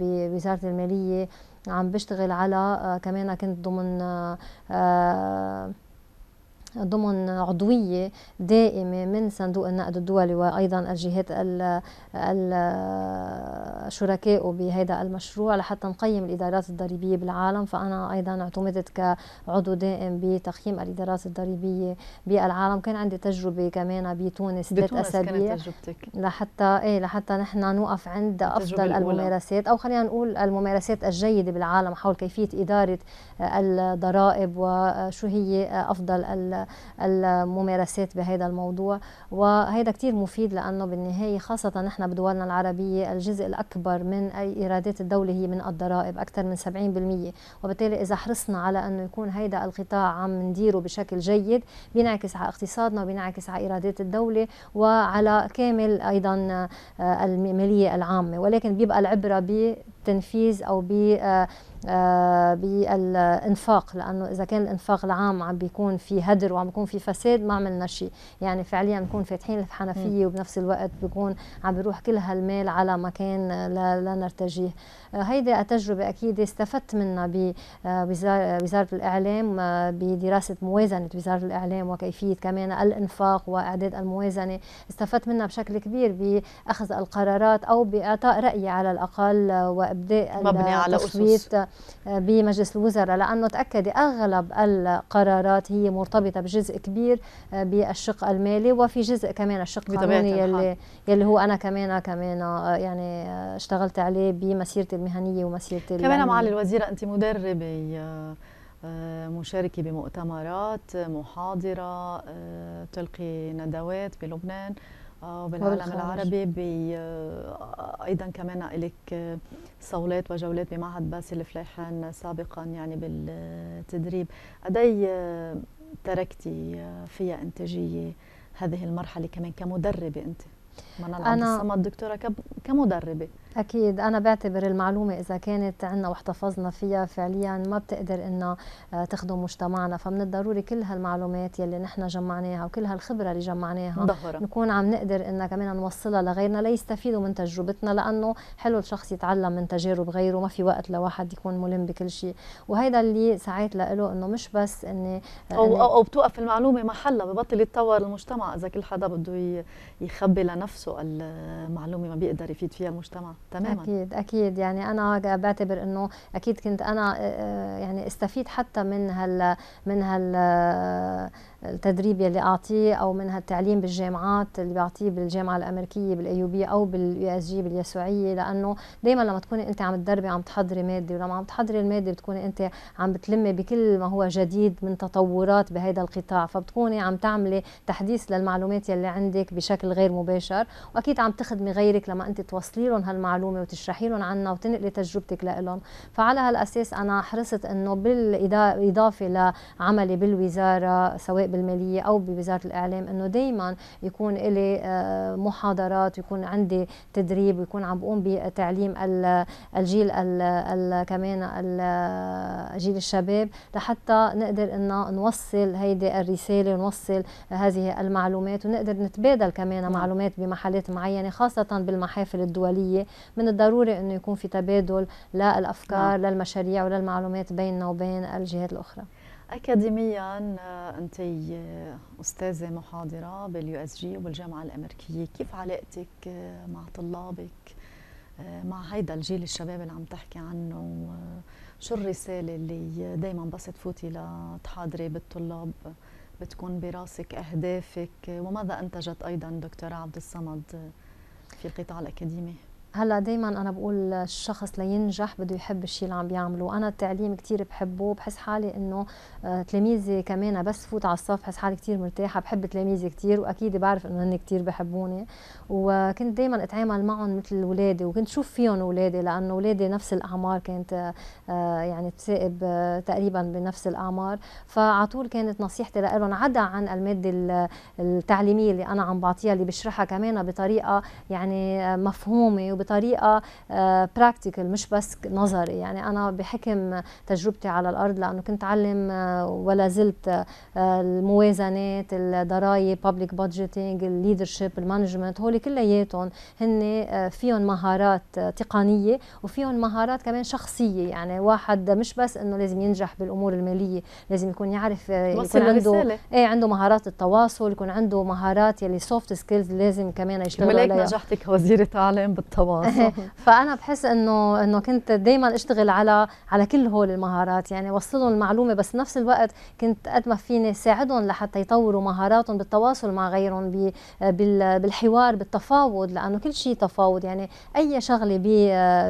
بوزارة المالية عم بشتغل على آه، كمان كنت ضمن آه، آه، ضمن عضوية دائمة من صندوق النقد الدولي وأيضا الجهات الشركاء بهذا المشروع لحتى نقيم الإدارات الضريبية بالعالم فأنا أيضا اعتمدت كعضو دائم بتقييم الإدارات الضريبية بالعالم كان عندي تجربة كمان بتونس ثلاث أسابيع لحتى إيه لحتى نحن نوقف عند أفضل الممارسات أو خلينا نقول الممارسات الجيدة بالعالم حول كيفية إدارة الضرائب وشو هي أفضل الممارسات بهذا الموضوع وهذا كتير مفيد لأنه بالنهاية خاصة نحن بدولنا العربية الجزء الأكبر من أي إيرادات الدولة هي من الضرائب أكثر من 70% وبالتالي إذا حرصنا على أنه يكون هيدا القطاع عم نديره بشكل جيد بينعكس على اقتصادنا وبينعكس على إيرادات الدولة وعلى كامل أيضا آه، المالية العامة ولكن بيبقى العبرة بتنفيذ أو ب آه، آه، بالانفاق لانه اذا كان الانفاق العام عم بيكون في هدر وعم بيكون في فساد ما عملنا شيء يعني فعليا بنكون فاتحين الحنفيه وبنفس الوقت بكون عم بيروح كل هالمال على مكان لا, لا نرتجيه آه، هيدي التجربه اكيد استفدت منها آه، بوزاره الاعلام بدراسه موازنه وزاره الاعلام وكيفيه كمان الانفاق واعداد الموازنه استفدت منها بشكل كبير باخذ القرارات او باعطاء رايي على الاقل وابداء مبني على التصويت أسس. بمجلس الوزراء لأنه تأكد أغلب القرارات هي مرتبطة بجزء كبير آه، بالشق المالي وفي جزء كمان الشق القانوني يلي, يلي هو أنا كمان كمان آه، يعني آه، اشتغلت عليه بمسيرتي المهنية ومسيرتي كمان معالي الوزيرة أنت مدربة مشاركة بمؤتمرات محاضرة تلقي ندوات بلبنان اه بالعالم العربي آه، ايضا كمان لك آه، صولات وجولات بمعهد باسل فليحان سابقا يعني بالتدريب قدي آه، تركتي فيها انتاجيه هذه المرحله كمان كمدربه انت ما انا الدكتوره كمدربه أكيد أنا بعتبر المعلومة إذا كانت عنا واحتفظنا فيها فعليا ما بتقدر إنها آه، تخدم مجتمعنا فمن الضروري كل هالمعلومات يلي نحن جمعناها وكل هالخبرة اللي جمعناها ضهرة. نكون عم نقدر إنها كمان نوصلها لغيرنا ليستفيدوا من تجربتنا لأنه حلو الشخص يتعلم من تجارب غيره ما في وقت لواحد يكون ملم بكل شيء وهيدا اللي سعيت له إنه مش بس إني آه، أو, إني أو, أو بتوقف المعلومة محلها ببطل يتطور المجتمع إذا كل حدا بده يخبي لنفسه المعلومة ما بيقدر يفيد فيها المجتمع تماما اكيد اكيد يعني انا بعتبر انه اكيد كنت انا آه، آه، يعني استفيد حتى من هال من هال آه، التدريب يلي اعطيه او من هالتعليم بالجامعات اللي بعطيه بالجامعه الامريكيه بالايوبيه او باليو اس جي باليسوعيه لانه دائما لما تكوني انت عم تدربي عم تحضري ماده ولما عم تحضري الماده بتكوني انت عم بتلمي بكل ما هو جديد من تطورات بهذا القطاع فبتكوني عم تعملي تحديث للمعلومات يلي عندك بشكل غير مباشر واكيد عم تخدمي غيرك لما انت توصلي لهم هالمعلومه وتشرحي لهم عنها وتنقلي تجربتك لهم فعلى هالاساس انا حرصت انه بالاضافه لعملي بالوزاره سواء بالماليه او بوزاره الاعلام انه دائما يكون لي آه، محاضرات ويكون عندي تدريب ويكون عم بقوم بتعليم الجيل الـ الـ كمان جيل الشباب لحتى نقدر ان نوصل هيدي الرساله ونوصل هذه المعلومات ونقدر نتبادل كمان نعم. معلومات بمحلات معينه خاصه بالمحافل الدوليه من الضروري انه يكون في تبادل للافكار نعم. للمشاريع وللمعلومات بيننا وبين الجهات الاخرى أكاديميا آه، أنت آه، أستاذة محاضرة باليو اس جي وبالجامعة الأمريكية كيف علاقتك آه، مع طلابك مع هيدا الجيل الشباب اللي عم تحكي عنه شو الرسالة اللي دايما بس تفوتي لتحاضري بالطلاب بتكون براسك أهدافك وماذا أنتجت أيضا دكتورة عبد الصمد في القطاع الأكاديمي هلا دايما انا بقول الشخص لينجح بده يحب الشيء اللي عم بيعمله انا التعليم كثير بحبه بحس حالي انه آه، تلاميذي كمان بس فوت على الصف بحس حالي كثير مرتاحه بحب تلاميذي كثير واكيد بعرف انه هن كثير بحبوني وكنت دائما اتعامل معهم مثل اولادي وكنت شوف فيهم اولادي لانه اولادي نفس الاعمار كانت آه، يعني تسائب آه، تقريبا بنفس الاعمار فعلى طول كانت نصيحتي لهم عدا عن الماده التعليميه اللي انا عم بعطيها اللي بشرحها كمان بطريقه يعني آه، مفهومه وبطريقه براكتيكال مش بس نظري يعني انا بحكم تجربتي على الارض لانه كنت علم ولا زلت الموازنات الضرائب بابليك بادجيتنج الليدرشيب المانجمنت هول كلياتهم هن آه، فيهم مهارات آه، تقنيه وفيهم مهارات كمان شخصيه يعني واحد مش بس انه لازم ينجح بالامور الماليه لازم يكون يعرف آه، يكون عنده رسالة. ايه عنده مهارات التواصل يكون عنده مهارات يلي سوفت سكيلز لازم كمان يشتغل عليها نجحتك وزيره تعليم بالتواصل فانا بحس انه انه كنت دائما اشتغل على على كل هول المهارات يعني وصلهم المعلومه بس نفس الوقت كنت قد ما فيني ساعدهم لحتى يطوروا مهاراتهم بالتواصل مع غيرهم بالحوار التفاوض لانه كل شيء تفاوض يعني اي شغله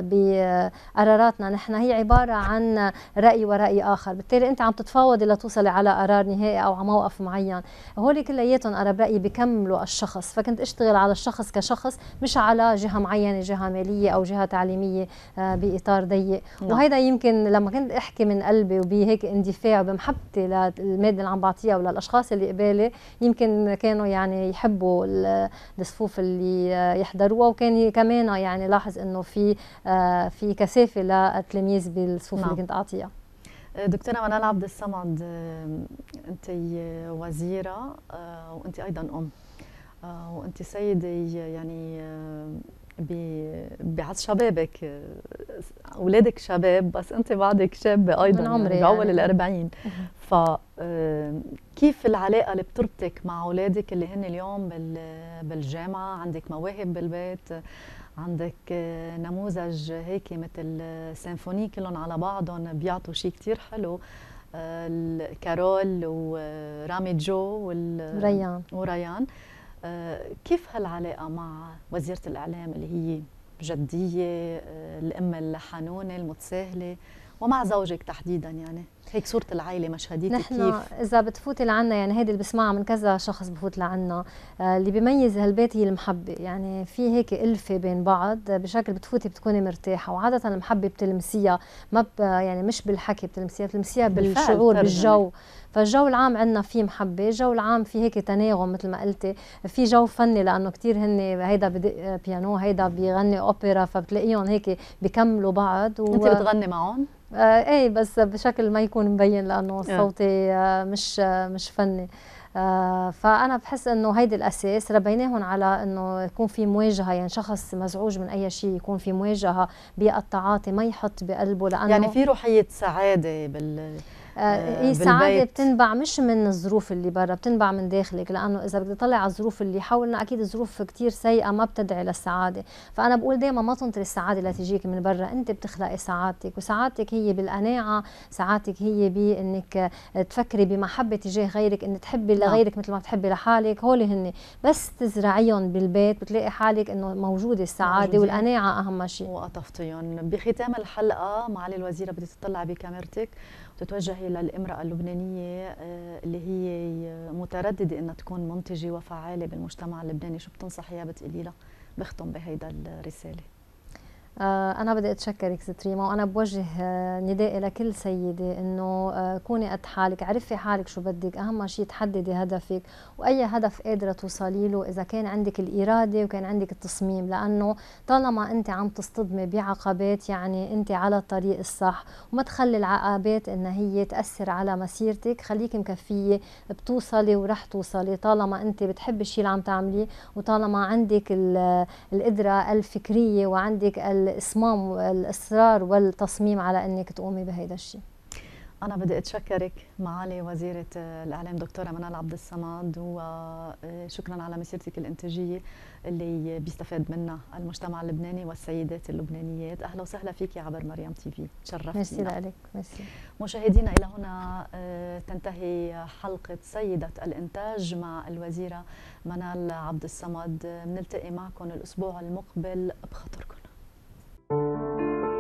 بقراراتنا نحن هي عباره عن راي وراي اخر بالتالي انت عم تتفاوضي لتوصلي على قرار نهائي او على موقف معين هول كلياتهم انا برايي بكملوا الشخص فكنت اشتغل على الشخص كشخص مش على جهه معينه جهه ماليه او جهه تعليميه آه، باطار ضيق نعم. وهيدا يمكن لما كنت احكي من قلبي وبهيك اندفاع بمحبتي للماده اللي عم بعطيها وللاشخاص اللي قبالي يمكن كانوا يعني يحبوا الصفوف اللي اللي يحضروها وكان كمان يعني لاحظ انه في آه، في كثافه للتلاميذ بالصفوف اللي نعم. كنت اعطيها آه، دكتورة منال عبد الصمد آه، أنت وزيرة وأنت أيضا أم وأنت سيدة يعني بعد شبابك اولادك شباب بس انت بعدك شابه ايضا من يعني عمري يعني باول ال 40 ف كيف العلاقه اللي بتربطك مع اولادك اللي هن اليوم بالجامعه عندك مواهب بالبيت عندك آه، نموذج هيك مثل سيمفوني كلهم على بعضهم بيعطوا شيء كثير حلو آه، كارول ورامي آه، جو وريان وريان آه، كيف هالعلاقه مع وزيره الاعلام اللي هي جديه آه، الام الحنونه المتساهله ومع زوجك تحديدا يعني هيك صورة العائلة مشهديتي نحن كيف؟ إذا بتفوتي لعنا يعني هيدي اللي بسمعها من كذا شخص بفوت لعنا آه اللي بيميز هالبيت هي المحبة يعني في هيك ألفة بين بعض آه، بشكل بتفوتي بتكوني مرتاحة وعادة المحبة بتلمسيها ما يعني مش بالحكي بتلمسيها بتلمسيها بالشعور بالجو فالجو العام عندنا فيه محبة الجو العام فيه هيك تناغم مثل ما قلتي في جو فني لأنه كثير هن هيدا بدق بيانو هيدا بيغني أوبرا فبتلاقيهم هيك بيكملوا بعض و... أنت بتغني معهم؟ آه ايه بس بشكل ما يكون يكون مبين لانه آه. صوتي آه، مش آه، مش فني فانا بحس انه هيدي الاساس ربيناهم على انه يكون في مواجهه يعني شخص مزعوج من اي شيء يكون في مواجهه بالتعاطي ما يحط بقلبه لانه يعني في روحيه سعاده بال إيه السعاده آه، بتنبع مش من الظروف اللي برا بتنبع من داخلك لانه اذا بدي طلع على الظروف اللي حولنا اكيد الظروف كثير سيئه ما بتدعي للسعاده فانا بقول دائما ما تنطري السعاده لتجيك من برا انت بتخلقي سعادتك وسعادتك هي بالقناعه سعادتك هي بانك تفكري بمحبه تجاه غيرك ان تحبي نعم. لغيرك مثل ما بتحبي لحالك هول هن بس تزرعيهم بالبيت بتلاقي حالك انه موجوده السعاده موجودة. والقناعه اهم شيء وقطفتيهم بختام الحلقه معالي الوزيره بدي تطلعي بكاميرتك وتتوجهي للامرأة اللبنانية آه، اللي هي مترددة إنها تكون منتجة وفعالة بالمجتمع اللبناني شو بتنصحيها بتقولي لها بختم بهيدا الرسالة آه، أنا بدي أتشكرك ستريما وأنا بوجه آه، ندائي لكل سيدة إنه آه، كوني قد حالك عرفي حالك شو بدك أهم شيء تحددي هدفك وأي هدف قادرة توصلي له إذا كان عندك الإرادة وكان عندك التصميم لأنه طالما أنت عم تصطدمي بعقبات يعني أنت على الطريق الصح وما تخلي العقبات إن هي تأثر على مسيرتك خليكي مكفية بتوصلي ورح توصلي طالما أنت بتحبي الشيء اللي عم تعمليه وطالما عندك القدرة الفكرية وعندك ال الإصمام والإصرار والتصميم على أنك تقومي بهيدا الشيء أنا بدي أتشكرك معالي وزيرة آه، الإعلام دكتورة منال عبد الصمد وشكرا آه، على مسيرتك الإنتاجية اللي بيستفاد منها المجتمع اللبناني والسيدات اللبنانيات أهلا وسهلا فيك عبر مريم تي في تشرفتنا ميرسي لك ميرسي مشاهدينا إلى هنا آه، تنتهي حلقة سيدة الإنتاج مع الوزيرة منال عبد الصمد بنلتقي معكم الأسبوع المقبل بخاطركم あ!